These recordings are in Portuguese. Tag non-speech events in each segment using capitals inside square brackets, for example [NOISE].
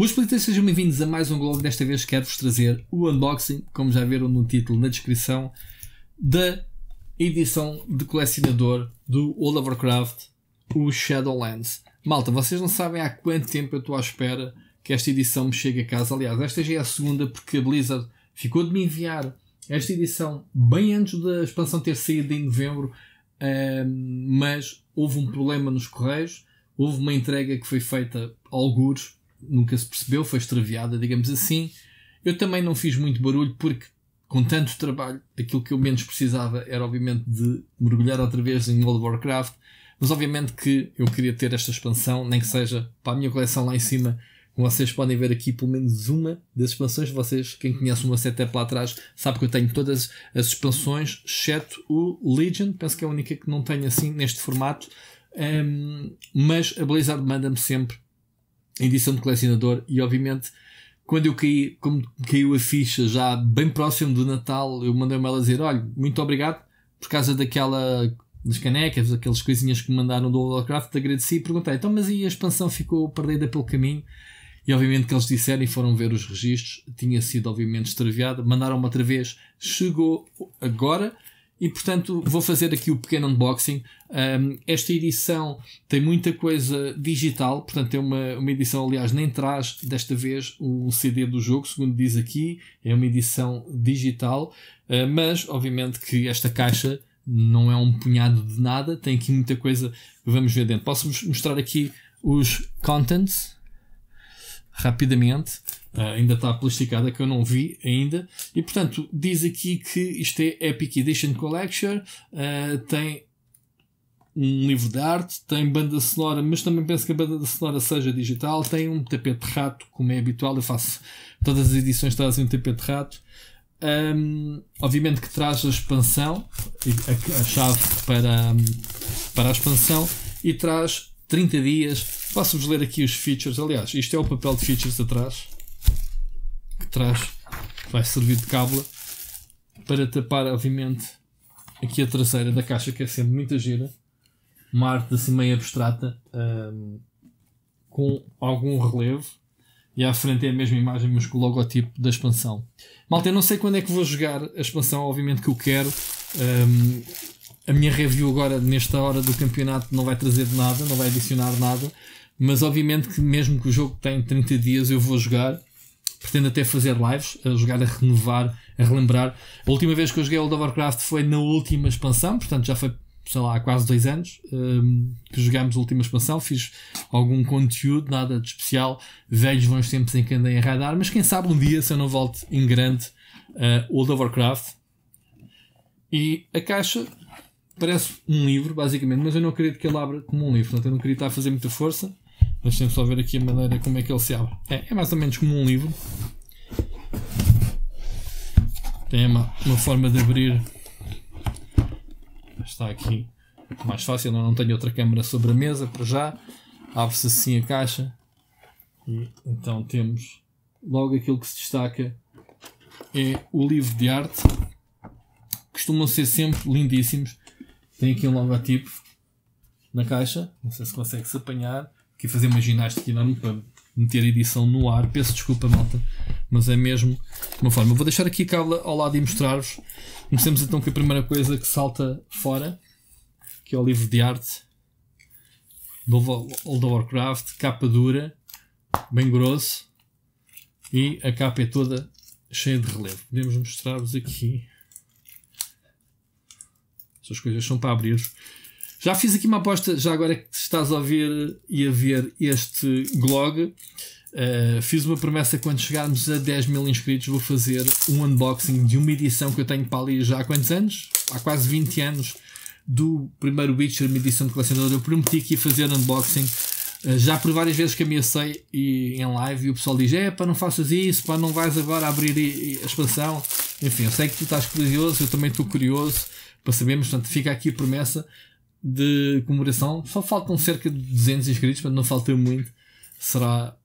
Meus palitas, sejam bem-vindos a mais um blog. Desta vez quero-vos trazer o unboxing, como já viram no título, na descrição, da edição de colecionador do World of Warcraft, o Shadowlands. Malta, vocês não sabem há quanto tempo eu estou à espera que esta edição me chegue a casa. Aliás, esta já é a segunda, porque a Blizzard ficou de me enviar esta edição bem antes da expansão ter saído em novembro, mas houve um problema nos correios, houve uma entrega que foi feita a algures nunca se percebeu, foi extraviada, digamos assim. Eu também não fiz muito barulho porque, com tanto trabalho, aquilo que eu menos precisava era, obviamente, de mergulhar outra vez em World of Warcraft. Mas, obviamente, que eu queria ter esta expansão, nem que seja para a minha coleção lá em cima. Como vocês podem ver aqui, pelo menos uma das expansões. Vocês, quem conhece uma setup lá atrás, sabe que eu tenho todas as expansões, exceto o Legion. Penso que é a única que não tenho assim neste formato. Um, mas a Blizzard manda-me sempre em edição de colecionador e obviamente quando eu caí, como caiu a ficha já bem próximo do Natal, eu mandei-me ela dizer, olha, muito obrigado por causa daquela das canecas, aquelas coisinhas que me mandaram do Holocraft, agradeci e perguntei, então mas e a expansão ficou perdida pelo caminho? E obviamente que eles disseram e foram ver os registros, tinha sido obviamente extraviada, mandaram-me outra vez, chegou agora, e portanto vou fazer aqui o pequeno unboxing. Um, esta edição tem muita coisa digital, portanto é uma, uma edição, aliás, nem traz desta vez um CD do jogo, segundo diz aqui, é uma edição digital, uh, mas obviamente que esta caixa não é um punhado de nada, tem aqui muita coisa que vamos ver dentro. Posso mostrar aqui os contents rapidamente. Ah, ainda está plasticada que eu não vi ainda. E portanto, diz aqui que isto é Epic Edition Collection, uh, tem um livro de arte, tem banda sonora, mas também penso que a banda sonora seja digital, tem um tapete de rato, como é habitual, eu faço todas as edições trazem um tapete de rato. Um, obviamente que traz a expansão, a, a chave para, para a expansão e traz 30 dias. Posso-vos ler aqui os features. Aliás, isto é o papel de features atrás trás vai servir de cabo para tapar, obviamente, aqui a traseira da caixa, que é sempre muita gira, uma arte assim meio abstrata, um, com algum relevo. E à frente é a mesma imagem, mas com o logotipo da expansão. Malta, eu não sei quando é que vou jogar a expansão, obviamente que eu quero. Um, a minha review agora, nesta hora do campeonato, não vai trazer nada, não vai adicionar nada. Mas obviamente que mesmo que o jogo tenha 30 dias, eu vou jogar pretendo até fazer lives, a jogar a renovar, a relembrar. A última vez que eu joguei World of Warcraft foi na última expansão, portanto já foi, sei lá, há quase dois anos um, ehm, que jogámos a última expansão. Fiz algum conteúdo, nada de especial. Velhos vão os tempos em que andei a radar, mas quem sabe um dia, se eu não volto em grande uh, World of Warcraft. E a caixa parece um livro, basicamente, mas eu não acredito que ele abra como um livro, portanto eu não queria estar a fazer muita força. Deixem-me só ver aqui a maneira como é que ele se abre. É, é mais ou menos como um livro. Tem uma, uma forma de abrir. Está aqui mais fácil, eu não tenho outra câmera sobre a mesa para já. Abre-se assim a caixa. E então temos logo aquilo que se destaca é o livro de arte. Costumam ser sempre lindíssimos. Tem aqui um logotipo na caixa. Não sei se consegue-se apanhar que fazer uma ginástica enorme para meter a edição no ar. Peço desculpa, malta, mas é mesmo uma forma. Vou deixar aqui a cábula ao lado e mostrar-vos. Começamos então com a primeira coisa que salta fora, que é o livro de arte do World of Warcraft, capa dura, bem grosso, e a capa é toda cheia de relevo. Podemos mostrar-vos aqui. Essas coisas são para abrir já fiz aqui uma aposta, já agora que estás a ouvir e a ver este blog. Uh, eh, fiz uma promessa quando chegarmos a 10 mil inscritos vou fazer um unboxing de uma edição que eu tenho para ali já há quantos anos? Há quase 20 anos do primeiro Witcher, uma edição de colecionador. Eu prometi que ia fazer unboxing. Uh, já por várias vezes que ameacei e, em live e o pessoal diz: É, para não faças isso, para não vais agora abrir a expansão. Enfim, eu sei que tu estás curioso, eu também estou curioso para sabermos, portanto, fica aqui a promessa de comemoração. Só faltam cerca de 200 inscritos, mas não falta muito. Será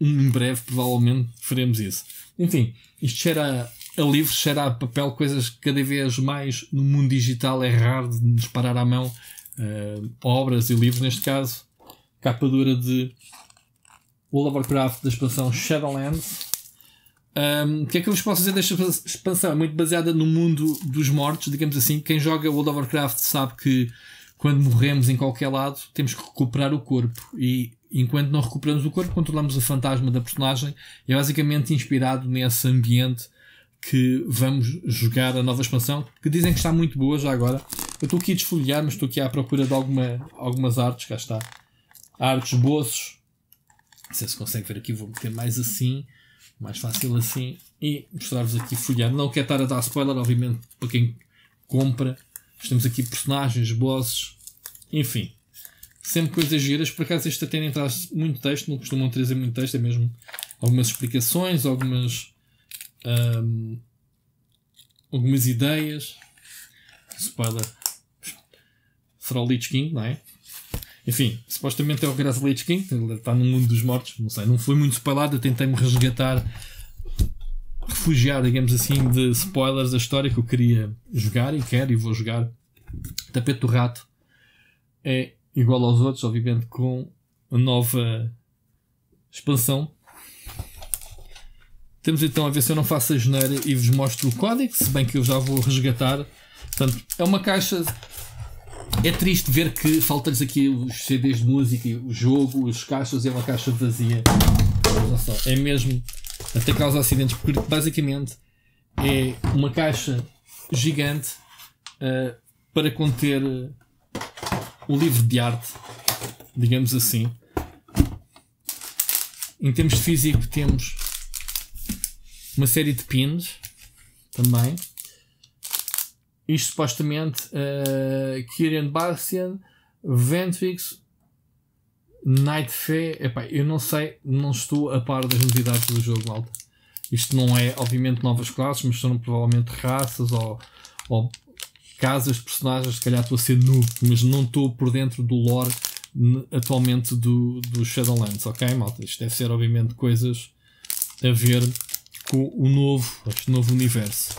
em breve, provavelmente, faremos isso. Enfim, isto cheira a livros, cheira a papel, coisas que cada vez mais no mundo digital é raro de nos parar à mão. Uh, obras e livros, neste caso, capa dura de o Lovecraft da expansão Shadowlands um, o que é que eu vos posso dizer desta expansão? É muito baseada no mundo dos mortos, digamos assim. Quem joga World of Warcraft sabe que quando morremos em qualquer lado temos que recuperar o corpo. E enquanto não recuperamos o corpo, controlamos o fantasma da personagem. É basicamente inspirado nesse ambiente que vamos jogar a nova expansão, que dizem que está muito boa já agora. Eu estou aqui a desfolhar, mas estou aqui à procura de alguma, algumas artes, cá está. Artes, boços. Não sei se consegue ver aqui, vou meter mais assim mais fácil assim. E mostrar-vos aqui folhado. Não quer estar a dar spoiler, obviamente, para quem compra. temos aqui personagens, bosses, enfim. Sempre coisas giras. Por acaso, este até nem traz muito texto, não costumam trazer muito texto, é mesmo algumas explicações, algumas. Hum, algumas ideias. Spoiler. Frolitos King, não é? Enfim, supostamente é o King, está no mundo dos mortos, não sei, não fui muito spoilado, tentei-me resgatar, refugiar, digamos assim, de spoilers da história que eu queria jogar e quero e vou jogar. Tapete do Rato é igual aos outros, obviamente, com a nova expansão. Temos então a ver se eu não faço a geneira e vos mostro o código, se bem que eu já vou resgatar. Portanto, é uma caixa é triste ver que faltam-lhes aqui os CDs de música, o jogo, os caixas e é uma caixa vazia. Só, é mesmo até causa acidentes, porque basicamente é uma caixa gigante uh, para conter uh, o livro de arte, digamos assim. Em termos de físico, temos uma série de pins também. Isto supostamente uh, eh, Kieran Bastian, Ventrix, Night Epá, eu não sei, não estou a par das novidades do jogo, malta. Isto não é, obviamente, novas classes, mas são provavelmente raças ou, ou casas de personagens. Se calhar estou a ser noob, mas não estou por dentro do lore atualmente do, do Shadowlands, ok, malta? Isto deve ser, obviamente, coisas a ver com o novo, este novo universo.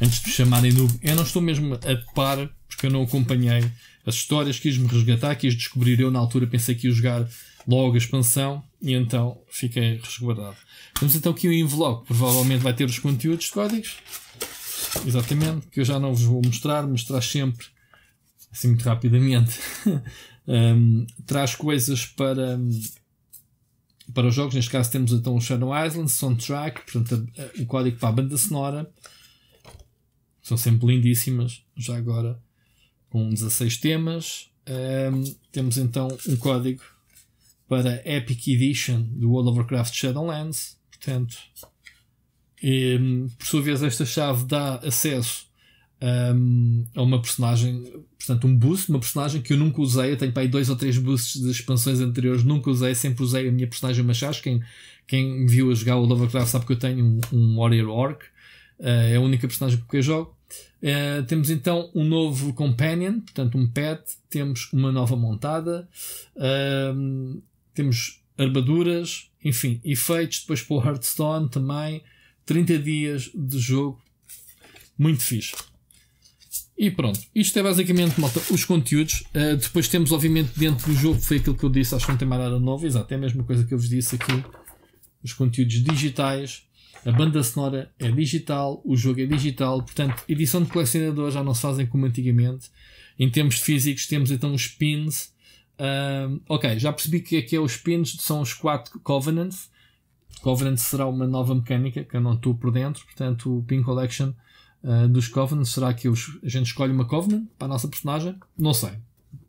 Antes de chamarem novo, eu não estou mesmo a par, porque eu não acompanhei as histórias, quis-me resgatar, quis descobrir. Eu, na altura, pensei que ia jogar logo a expansão e então fiquei resguardado. Temos então aqui o envelope, provavelmente vai ter os conteúdos códigos, exatamente, que eu já não vos vou mostrar, mostrar sempre, assim muito rapidamente. [LAUGHS] um, traz coisas para para os jogos, neste caso temos então o Shadow Island, Soundtrack, portanto, a, a, o código para a banda sonora. São sempre lindíssimas, já agora, com 16 temas. Um, temos então um código para Epic Edition do World of Warcraft Shadowlands. Portanto, um, por sua vez, esta chave dá acesso um, é uma personagem, portanto, um boost, uma personagem que eu nunca usei. Eu tenho para aí dois ou três boosts de expansões anteriores, nunca usei, sempre usei a minha personagem machado Quem, quem me viu a jogar o Lovercraft sabe que eu tenho um, um Warrior Orc, uh, é a única personagem que eu jogo. Uh, temos então um novo companion, portanto, um pet, temos uma nova montada, uh, temos armaduras, enfim, efeitos depois para o Hearthstone também. 30 dias de jogo, muito fixe. E pronto, isto é basicamente, malta, os conteúdos. Uh, depois temos, obviamente, dentro do jogo, foi aquilo que eu disse, acho que não tem mais nada novo, exato, é a mesma coisa que eu vos disse aqui. Os conteúdos digitais, a banda sonora é digital, o jogo é digital, portanto, edição de colecionador já não se fazem como antigamente. Em termos físicos, temos então os pins. Uh, ok, já percebi que aqui é, é os pins, são os quatro Covenants. Covenant será uma nova mecânica que eu não estou por dentro, portanto, o Pin Collection ah, dos Covenants. Será que os, a gente escolhe uma Covenant para a nossa personagem? Não sei.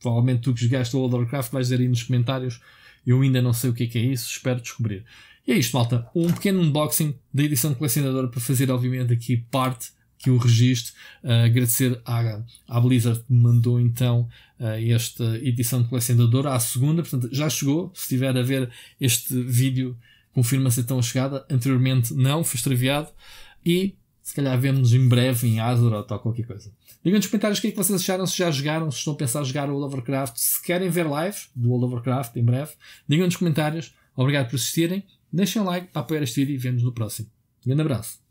Provavelmente tu que jogaste o World of Warcraft vais dizer aí nos comentários. Eu ainda não sei o que é, que é isso, espero descobrir. E é isto, malta. Um pequeno unboxing da edição colecionadora para fazer, obviamente, aqui parte que o registro. Uh, ah, agradecer à, à Blizzard que me mandou então uh, esta edição de colecionadora, a segunda, portanto já chegou. Se estiver a ver este vídeo, confirma-se então a chegada. Anteriormente não, foi extraviado. E se calhar vemos em breve em Azeroth ou qualquer coisa. Digam nos comentários o que é que vocês acharam, se já jogaram, se estão a pensar em jogar o World of Warcraft, se querem ver live do World of Warcraft em breve. Digam nos comentários. Obrigado por assistirem. Deixem um like para apoiar este vídeo e vemos no próximo. Um grande abraço.